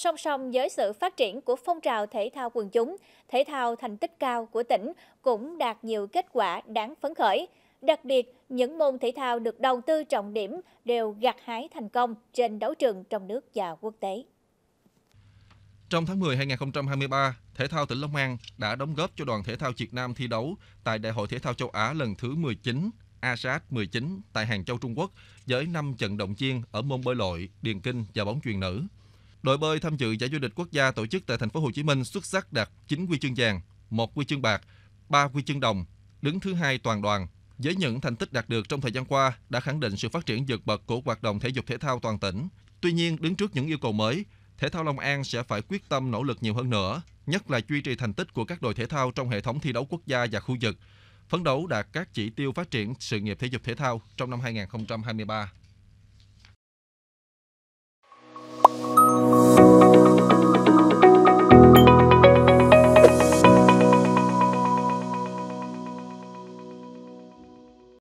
Song song với sự phát triển của phong trào thể thao quần chúng, thể thao thành tích cao của tỉnh cũng đạt nhiều kết quả đáng phấn khởi. Đặc biệt, những môn thể thao được đầu tư trọng điểm đều gặt hái thành công trên đấu trường trong nước và quốc tế. Trong tháng 10 2023, thể thao tỉnh Long An đã đóng góp cho đoàn thể thao Việt Nam thi đấu tại Đại hội thể thao châu Á lần thứ 19 ASEAT 19 tại Hàng Châu Trung Quốc với 5 trận động viên ở môn bơi lội, điền kinh và bóng truyền nữ. Đội bơi tham dự giải vô địch quốc gia tổ chức tại thành phố Hồ Chí Minh xuất sắc đạt 9 huy chương vàng, 1 huy chương bạc, 3 huy chương đồng, đứng thứ hai toàn đoàn. Với những thành tích đạt được trong thời gian qua đã khẳng định sự phát triển vượt bậc của hoạt động thể dục thể thao toàn tỉnh. Tuy nhiên, đứng trước những yêu cầu mới, thể thao Long An sẽ phải quyết tâm nỗ lực nhiều hơn nữa, nhất là duy trì thành tích của các đội thể thao trong hệ thống thi đấu quốc gia và khu vực, phấn đấu đạt các chỉ tiêu phát triển sự nghiệp thể dục thể thao trong năm 2023.